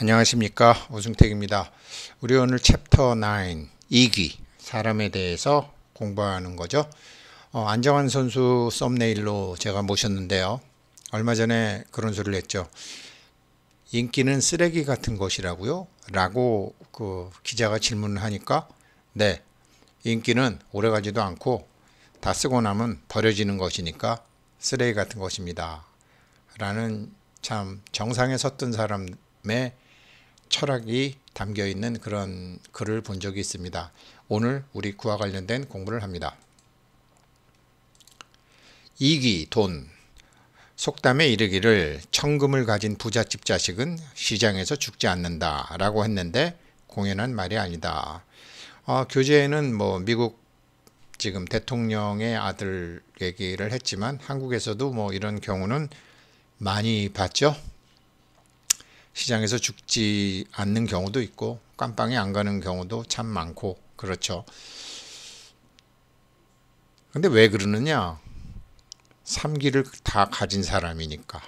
안녕하십니까 오승택입니다. 우리 오늘 챕터 9 2기 사람에 대해서 공부하는 거죠. 어, 안정환 선수 썸네일로 제가 모셨는데요. 얼마 전에 그런 소리를 했죠. 인기는 쓰레기 같은 것이라고요? 라고 그 기자가 질문을 하니까 네 인기는 오래가지도 않고 다 쓰고 나면 버려지는 것이니까 쓰레기 같은 것입니다. 라는 참 정상에 섰던 사람의 철학이 담겨 있는 그런 글을 본 적이 있습니다. 오늘 우리 구와 관련된 공부를 합니다. 이기 돈 속담에 이르기를 청금을 가진 부잣집 자식은 시장에서 죽지 않는다 라고 했는데 공연한 말이 아니다. 어, 교재에는 뭐 미국 지금 대통령의 아들 얘기를 했지만 한국에서도 뭐 이런 경우는 많이 봤죠. 시장에서 죽지 않는 경우도 있고 깜빵에 안 가는 경우도 참 많고 그렇죠. 근데 왜 그러느냐? 삼기를 다 가진 사람이니까.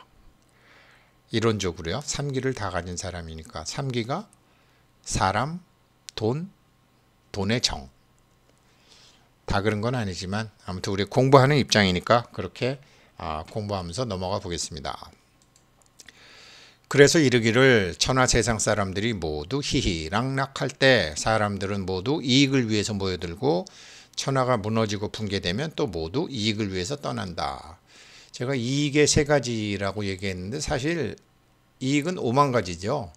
이론적으로요. 삼기를 다 가진 사람이니까. 삼기가 사람, 돈, 돈의 정. 다 그런 건 아니지만 아무튼 우리 공부하는 입장이니까 그렇게 아, 공부하면서 넘어가 보겠습니다. 그래서 이르기를 천하 세상 사람들이 모두 희희 낙락할 때 사람들은 모두 이익을 위해서 모여들고 천하가 무너지고 붕괴되면 또 모두 이익을 위해서 떠난다. 제가 이익의 세 가지라고 얘기했는데 사실 이익은 오만 가지죠.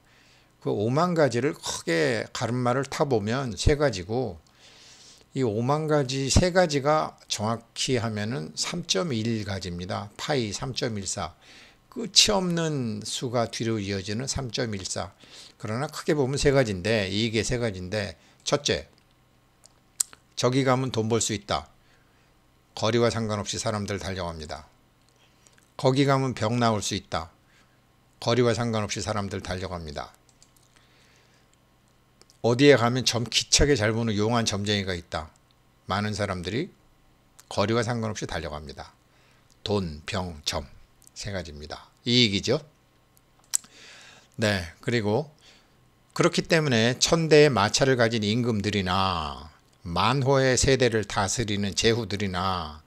그 오만 가지를 크게 가름마를 타보면 세 가지고 이 오만 가지 세 가지가 정확히 하면은 3.1가지입니다. 파이 3.14. 끝이 없는 수가 뒤로 이어지는 3.14. 그러나 크게 보면 세 가지인데 이게 세 가지인데 첫째 저기 가면 돈 벌 수 있다. 거리와 상관없이 사람들 달려갑니다. 거기 가면 병 나올 수 있다. 거리와 상관없이 사람들 달려갑니다. 어디에 가면 점 기차게 잘 보는 용한 점쟁이가 있다. 많은 사람들이 거리와 상관없이 달려갑니다. 돈, 병, 점. 세 가지입니다. 이익이죠. 네, 그리고 그렇기 때문에 천대의 마차를 가진 임금들이나 만호의 세대를 다스리는 제후들이나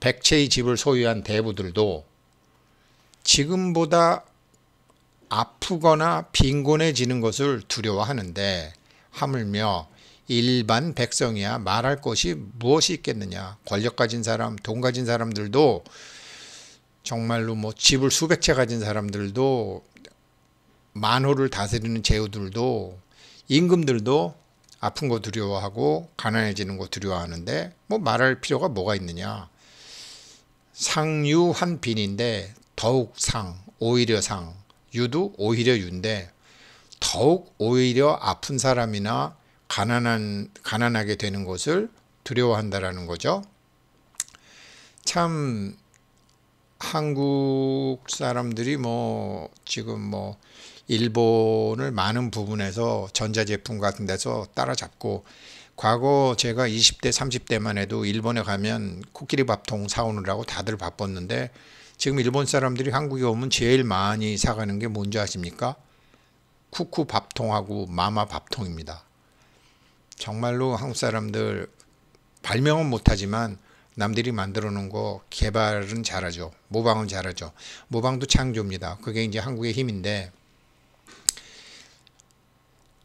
백채의 집을 소유한 대부들도 지금보다 아프거나 빈곤해지는 것을 두려워하는데 하물며 일반 백성이야 말할 것이 무엇이 있겠느냐 권력 가진 사람 돈 가진 사람들도 정말로 뭐 집을 수백 채 가진 사람들도 만호를 다스리는 제후들도 임금들도 아픈 거 두려워하고 가난해지는 거 두려워하는데 뭐 말할 필요가 뭐가 있느냐. 상유한 빈인데 더욱 상, 오히려 상, 유도 오히려 유데 더욱 오히려 아픈 사람이나 가난한 가난하게 되는 것을 두려워한다라는 거죠. 참 한국 사람들이 뭐 지금 뭐 일본을 많은 부분에서 전자제품 같은 데서 따라잡고 과거 제가 20대 30대만 해도 일본에 가면 코끼리 밥통 사오느라고 다들 바빴는데 지금 일본 사람들이 한국에 오면 제일 많이 사가는 게 뭔지 아십니까? 쿠쿠 밥통하고 마마 밥통입니다. 정말로 한국 사람들 발명은 못하지만 남들이 만들어 놓은 거 개발은 잘하죠. 모방은 잘하죠. 모방도 창조입니다. 그게 이제 한국의 힘인데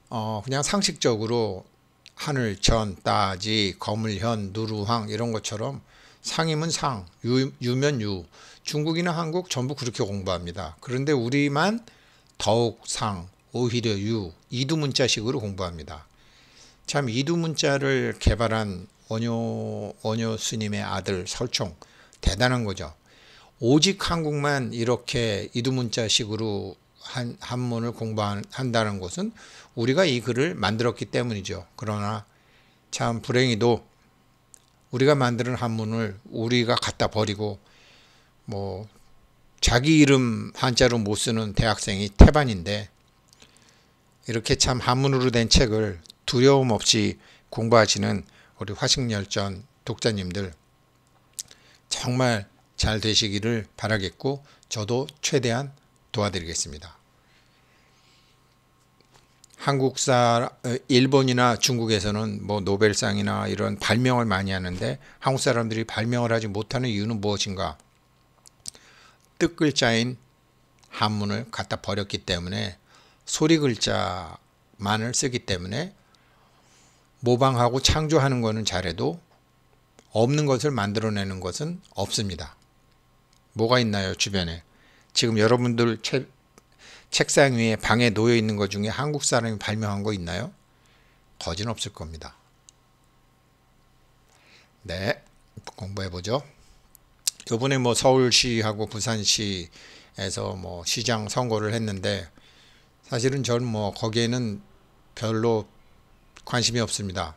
어 그냥 상식적으로 하늘, 전, 따지, 거물현, 누루황 이런 것처럼 상임은 상, 유, 유면 유. 중국이나 한국 전부 그렇게 공부합니다. 그런데 우리만 더욱 상, 오히려 유, 이두 문자식으로 공부합니다. 참 이두 문자를 개발한 원효 원효 스님의 아들 설총 대단한 거죠. 오직 한국만 이렇게 이두문자식으로 한 한문을 공부한다는 것은 우리가 이 글을 만들었기 때문이죠. 그러나 참 불행히도 우리가 만드는 한문을 우리가 갖다 버리고 뭐 자기 이름 한자로 못 쓰는 대학생이 태반인데 이렇게 참 한문으로 된 책을 두려움 없이 공부하시는 우리 화식열전 독자님들 정말 잘 되시기를 바라겠고 저도 최대한 도와드리겠습니다. 한국사 어, 일본이나 중국에서는 뭐 노벨상이나 이런 발명을 많이 하는데 한국 사람들이 발명을 하지 못하는 이유는 무엇인가? 뜻 글자인 한문을 갖다 버렸기 때문에 소리 글자만을 쓰기 때문에 모방하고 창조하는 것은 잘해도 없는 것을 만들어내는 것은 없습니다. 뭐가 있나요 주변에? 지금 여러분들 채, 책상 위에 방에 놓여 있는 것 중에 한국 사람이 발명한 거 있나요? 거진 없을 겁니다. 네, 공부해 보죠. 요번에 뭐 서울시하고 부산시에서 뭐 시장 선거를 했는데 사실은 저는 뭐 거기에는 별로 관심이 없습니다.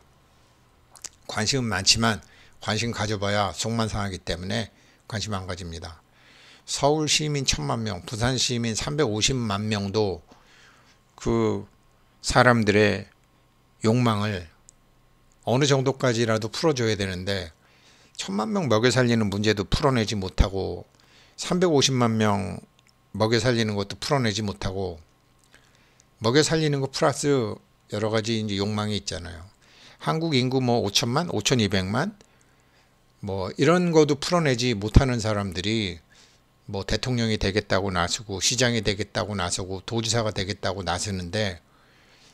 관심은 많지만 관심 가져봐야 속만 상하기 때문에 관심 안 가집니다. 서울 시민 천만 명, 부산 시민 350만 명도 그 사람들의 욕망을 어느 정도까지라도 풀어줘야 되는데 천만 명 먹여 살리는 문제도 풀어내지 못하고 350만 명 먹여 살리는 것도 풀어내지 못하고 먹여 살리는 거 플러스 여러 가지 이제 욕망이 있잖아요. 한국 인구 뭐 5천만, 5,200만 뭐 이런 것도 풀어내지 못하는 사람들이 뭐 대통령이 되겠다고 나서고 시장이 되겠다고 나서고 도지사가 되겠다고 나서는데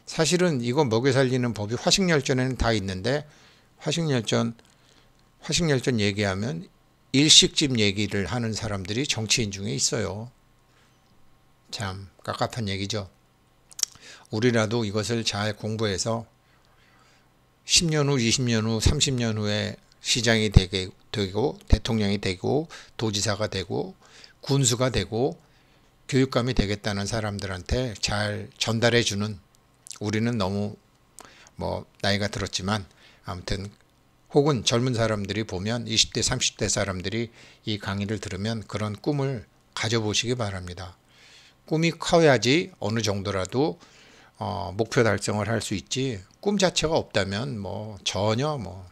사실은 이거 먹여 살리는 법이 화식열전에는 다 있는데 화식열전 화식열전 얘기하면 일식집 얘기를 하는 사람들이 정치인 중에 있어요. 참 깝깝한 얘기죠. 우리라도 이것을 잘 공부해서 10년 후, 20년 후, 30년 후에 시장이 되게, 되고 대통령이 되고 도지사가 되고 군수가 되고 교육감이 되겠다는 사람들한테 잘 전달해 주는 우리는 너무 뭐 나이가 들었지만 아무튼 혹은 젊은 사람들이 보면 20대 30대 사람들이 이 강의를 들으면 그런 꿈을 가져보시기 바랍니다. 꿈이 커야지 어느 정도라도 어, 목표 달성을 할 수 있지 꿈 자체가 없다면 뭐 전혀 뭐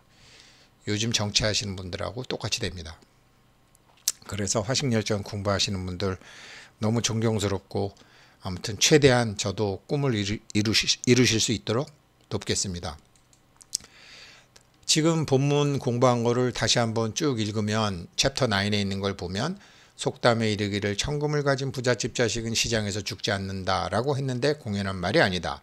요즘 정치하시는 분들하고 똑같이 됩니다. 그래서 화식열정 공부하시는 분들 너무 존경스럽고 아무튼 최대한 저도 꿈을 이루, 이루시, 이루실 수 있도록 돕겠습니다. 지금 본문 공부한 거를 다시 한번 쭉 읽으면 챕터 9에 있는 걸 보면 속담에 이르기를 천금을 가진 부잣집 자식은 시장에서 죽지 않는다라고 했는데 공연한 말이 아니다.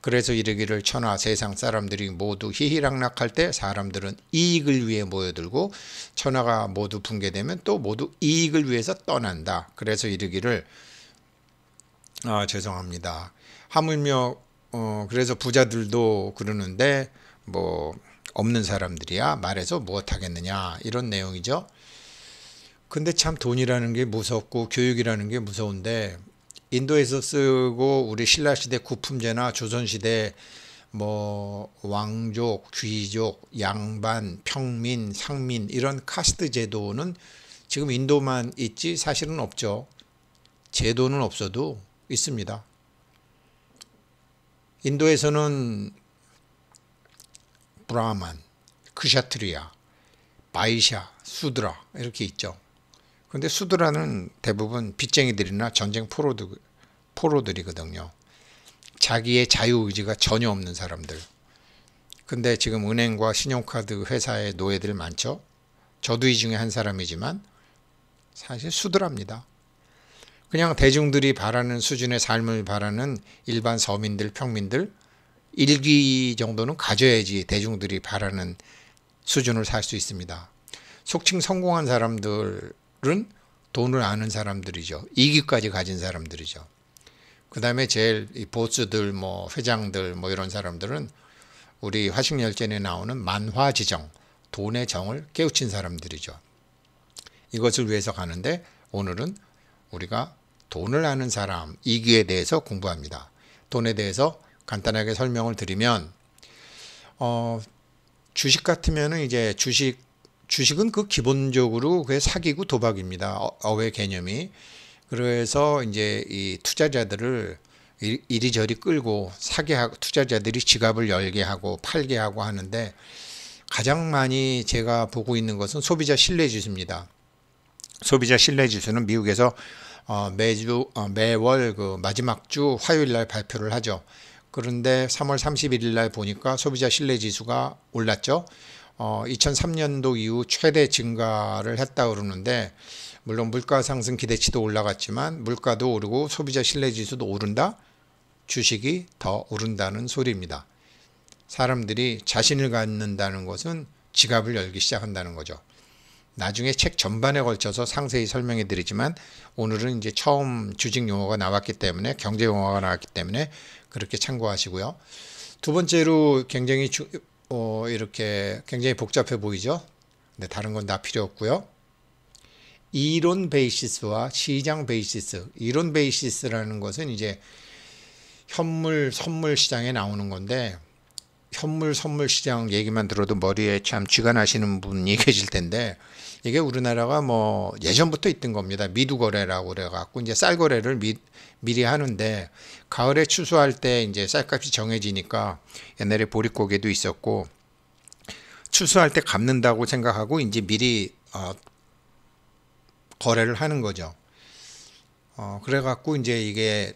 그래서 이르기를 천하 세상 사람들이 모두 희희락락할 때 사람들은 이익을 위해 모여들고 천하가 모두 붕괴되면 또 모두 이익을 위해서 떠난다. 그래서 이르기를 아 죄송합니다. 하물며 어 그래서 부자들도 그러는데 뭐 없는 사람들이야 말해서 무엇하겠느냐 이런 내용이죠. 근데 참 돈이라는 게 무섭고 교육이라는 게 무서운데 인도에서 쓰고 우리 신라 시대 구품제나 조선 시대 뭐 왕족, 귀족, 양반, 평민, 상민 이런 카스트 제도는 지금 인도만 있지 사실은 없죠. 제도는 없어도 있습니다. 인도에서는 브라만, 크샤트리아, 바이샤, 수드라 이렇게 있죠. 근데 수드라는 대부분 빚쟁이들이나 전쟁 포로들, 포로들이거든요. 자기의 자유 의지가 전혀 없는 사람들. 근데 지금 은행과 신용카드 회사의 노예들 많죠? 저도 이 중에 한 사람이지만 사실 수드랍니다. 그냥 대중들이 바라는 수준의 삶을 바라는 일반 서민들, 평민들 일기 정도는 가져야지 대중들이 바라는 수준을 살 수 있습니다. 속칭 성공한 사람들 사람들은 돈을 아는 사람들이죠. 이기까지 가진 사람들이죠. 그 다음에 제일 이 보스들, 뭐 회장들, 뭐 이런 사람들은 우리 화식열전에 나오는 만화지정, 돈의 정을 깨우친 사람들이죠. 이것을 위해서 가는데 오늘은 우리가 돈을 아는 사람, 이기에 대해서 공부합니다. 돈에 대해서 간단하게 설명을 드리면, 어, 주식 같으면 이제 주식 주식은 그 기본적으로 그 사기고 도박입니다. 어웨 개념이. 그래서 이제 이 투자자들을 이리저리 끌고 사게 하고 투자자들이 지갑을 열게 하고 팔게 하고 하는데 가장 많이 제가 보고 있는 것은 소비자 신뢰 지수입니다. 소비자 신뢰 지수는 미국에서 어, 매주 어, 매월 그 마지막 주 화요일 날 발표를 하죠. 그런데 3월 31일 날 보니까 소비자 신뢰 지수가 올랐죠. 어, 2003년도 이후 최대 증가를 했다 그러는데 물론 물가 상승 기대치도 올라갔지만 물가도 오르고 소비자 신뢰 지수도 오른다. 주식이 더 오른다는 소리입니다. 사람들이 자신을 갖는다는 것은 지갑을 열기 시작한다는 거죠. 나중에 책 전반에 걸쳐서 상세히 설명해 드리지만 오늘은 이제 처음 주식 용어가 나왔기 때문에 경제 용어가 나왔기 때문에 그렇게 참고하시고요. 두 번째로 굉장히 주, 어, 이렇게 굉장히 복잡해 보이죠? 근데 네, 다른 건 다 필요 없고요. 이론 베이시스와 시장 베이시스. 이론 베이시스라는 것은 이제 현물 선물 시장에 나오는 건데 현물 선물 시장 얘기만 들어도 머리에 참 쥐가 나시는 분이 계실 텐데 이게 우리나라가 뭐 예전부터 있던 겁니다. 미두거래라고 그래갖고 이제 쌀 거래를 미, 미리 하는데 가을에 추수할 때 이제 쌀값이 정해지니까 옛날에 보릿고개도 있었고 추수할 때 갚는다고 생각하고 이제 미리 어, 거래를 하는 거죠. 어, 그래갖고 이제 이게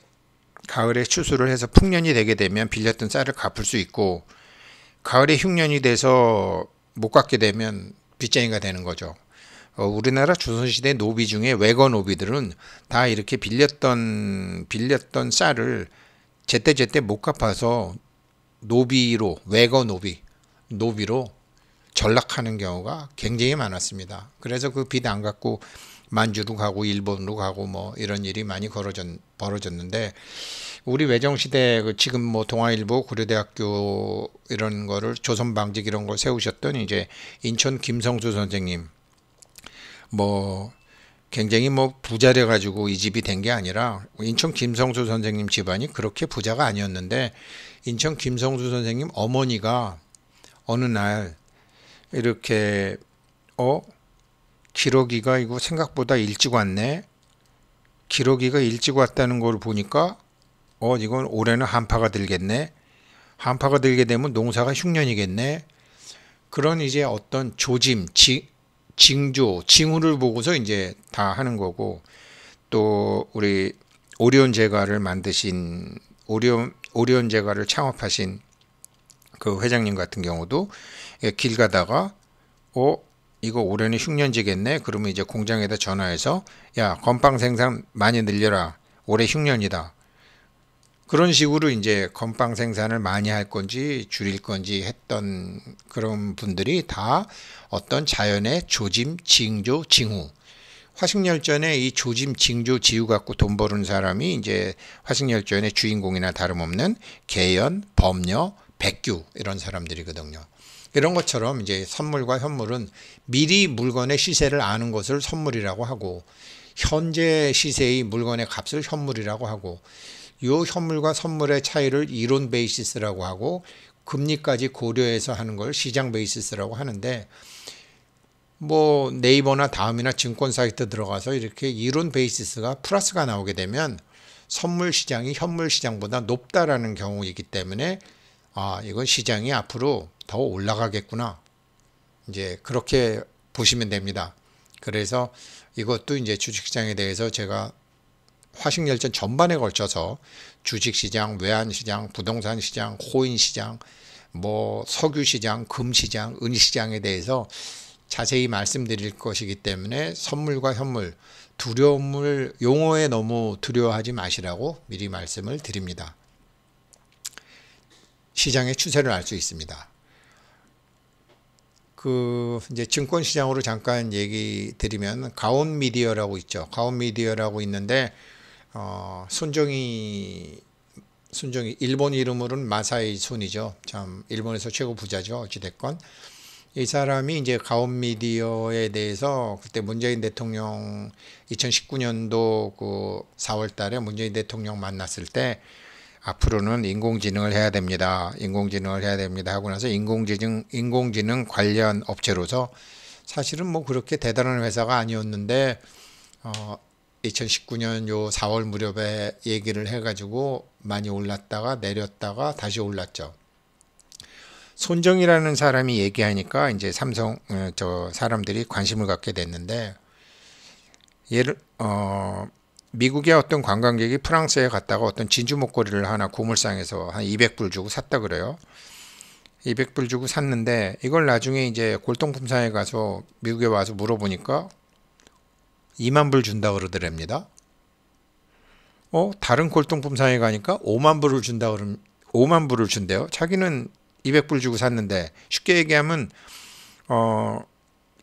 가을에 추수를 해서 풍년이 되게 되면 빌렸던 쌀을 갚을 수 있고 가을에 흉년이 돼서 못 갚게 되면 빚쟁이가 되는 거죠. 어, 우리나라 조선시대 노비 중에 외거 노비들은 다 이렇게 빌렸던 빌렸던 쌀을 제때 제때 못 갚아서 노비로 외거 노비 노비로 전락하는 경우가 굉장히 많았습니다. 그래서 그 빚안 갚고 만주로 가고 일본으로 가고 뭐 이런 일이 많이 걸어졌, 벌어졌는데 우리 외정시대 그 지금 뭐 동아일보 고려대학교 이런 거를 조선방직 이런 걸 세우셨던 이제 인천 김성수 선생님 뭐 굉장히 뭐 부자돼 가지고 이 집이 된 게 아니라 인천 김성수 선생님 집안이 그렇게 부자가 아니었는데 인천 김성수 선생님 어머니가 어느 날 이렇게 어 기러기가 이거 생각보다 일찍 왔네 기러기가 일찍 왔다는 걸 보니까 어 이건 올해는 한파가 들겠네 한파가 들게 되면 농사가 흉년이겠네 그런 이제 어떤 조짐 지, 징조, 징후를 보고서 이제 다 하는 거고 또 우리 오리온 제과를 만드신 오리온 오리온 제과를 창업하신 그 회장님 같은 경우도 예, 길 가다가 어 이거 올해는 흉년지겠네 그러면 이제 공장에다 전화해서 야 건빵 생산 많이 늘려라 올해 흉년이다 그런 식으로 이제 건빵 생산을 많이 할 건지 줄일 건지 했던 그런 분들이 다 어떤 자연의 조짐, 징조, 징후 화식열전에 이 조짐, 징조, 지우 갖고 돈 버는 사람이 이제 화식열전의 주인공이나 다름없는 개연, 범녀, 백규 이런 사람들이거든요. 이런 것처럼 이제 선물과 현물은 미리 물건의 시세를 아는 것을 선물이라고 하고 현재 시세의 물건의 값을 현물이라고 하고 요 현물과 선물의 차이를 이론 베이시스라고 하고 금리까지 고려해서 하는 걸 시장 베이시스라고 하는데 뭐 네이버나 다음이나 증권 사이트 들어가서 이렇게 이론 베이시스가 플러스가 나오게 되면 선물 시장이 현물 시장보다 높다라는 경우이기 때문에 아 이건 시장이 앞으로 더 올라가겠구나 이제 그렇게 보시면 됩니다. 그래서 이것도 이제 주식시장에 대해서 제가 화식열전 전반에 걸쳐서 주식시장, 외환시장, 부동산시장, 코인시장, 뭐 석유시장, 금시장, 은시장에 대해서 자세히 말씀드릴 것이기 때문에 선물과 현물, 두려움을 용어에 너무 두려워하지 마시라고 미리 말씀을 드립니다. 시장의 추세를 알 수 있습니다. 그 이제 증권 시장으로 잠깐 얘기 드리면 가온 미디어라고 있죠. 가온 미디어라고 있는데 어, 순종이 순종이 일본 이름으로는 마사이 순이죠. 참 일본에서 최고 부자죠. 어찌됐건 이 사람이 이제 가온 미디어에 대해서 그때 문재인 대통령 2019년도 그 4월달에 문재인 대통령 만났을 때 앞으로는 인공지능을 해야 됩니다. 인공지능을 해야 됩니다 하고 나서 인공지능 인공지능 관련 업체로서 사실은 뭐 그렇게 대단한 회사가 아니었는데 어, 2019년 요 4월 무렵에 얘기를 해가지고 많이 올랐다가 내렸다가 다시 올랐죠. 손정이라는 사람이 얘기하니까 이제 삼성 어, 저 사람들이 관심을 갖게 됐는데 예를 어 미국의 어떤 관광객이 프랑스에 갔다가 어떤 진주 목걸이를 하나 고물상에서 한 200불 주고 샀다 그래요. 200불 주고 샀는데 이걸 나중에 이제 골동품사에 가서 미국에 와서 물어보니까 2만 불 준다 그러더랍니다. 어, 다른 골동품상에 가니까 5만 불을 준다 그럼 5만 불을 준대요. 자기는 200불 주고 샀는데 쉽게 얘기하면 어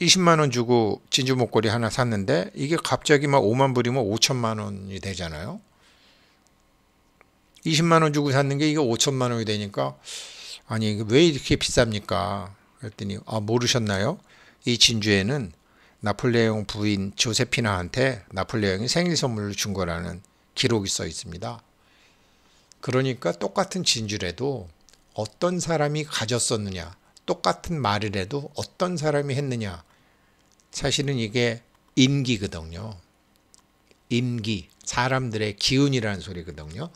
20만 원 주고 진주 목걸이 하나 샀는데 이게 갑자기 막 5만 불이면 5천만 원이 되잖아요. 20만 원 주고 샀는 게 이게 5천만 원이 되니까 아니 왜 이렇게 비쌉니까? 그랬더니 아 모르셨나요? 이 진주에는 나폴레옹 부인 조세피나한테 나폴레옹이 생일 선물을 준 거라는 기록이 써 있습니다. 그러니까 똑같은 진주래도 어떤 사람이 가졌었느냐, 똑같은 말을 해도 어떤 사람이 했느냐. 사실은 이게 임기거든요. 임기, 사람들의 기운이라는 소리거든요.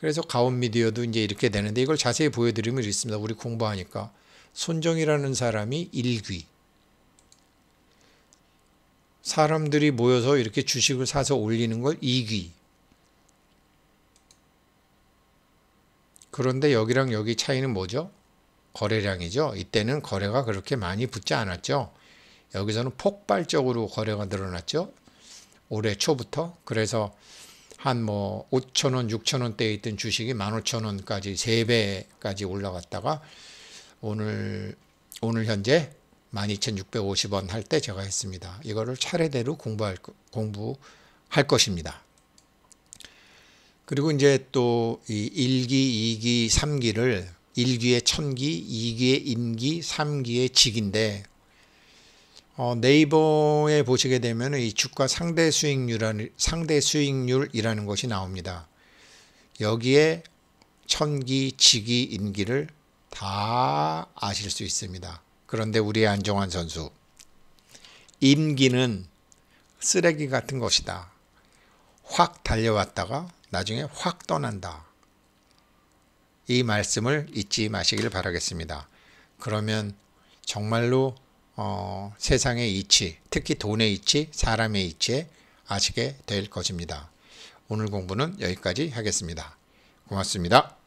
그래서 가온 미디어도 이제 이렇게 되는데 이걸 자세히 보여드리면 있습니다. 우리 공부하니까 손정이라는 사람이 일귀 사람들이 모여서 이렇게 주식을 사서 올리는 걸 이귀. 그런데 여기랑 여기 차이는 뭐죠? 거래량이죠. 이때는 거래가 그렇게 많이 붙지 않았죠. 여기서는 폭발적으로 거래가 늘어났죠. 올해 초부터. 그래서 한 뭐 5천원, 6천원대에 있던 주식이 15,000원까지 3배까지 올라갔다가 오늘 오늘 현재 12,650원 할 때 제가 했습니다. 이거를 차례대로 공부할, 공부할 것입니다. 그리고 이제 또이 1기, 2기, 3기를 1기의 천기, 2기의 임기, 3기의 직인데 어, 네이버에 보시게 되면 이 주가 상대 수익률 상대 수익률이라는 것이 나옵니다. 여기에 천기, 지기, 임기를 다 아실 수 있습니다. 그런데 우리 안정환 선수 임기는 쓰레기 같은 것이다. 확 달려왔다가 나중에 확 떠난다. 이 말씀을 잊지 마시길 바라겠습니다. 그러면 정말로 어, 세상의 이치, 특히 돈의 이치, 사람의 이치에 아시게 될 것입니다. 오늘 공부는 여기까지 하겠습니다. 고맙습니다.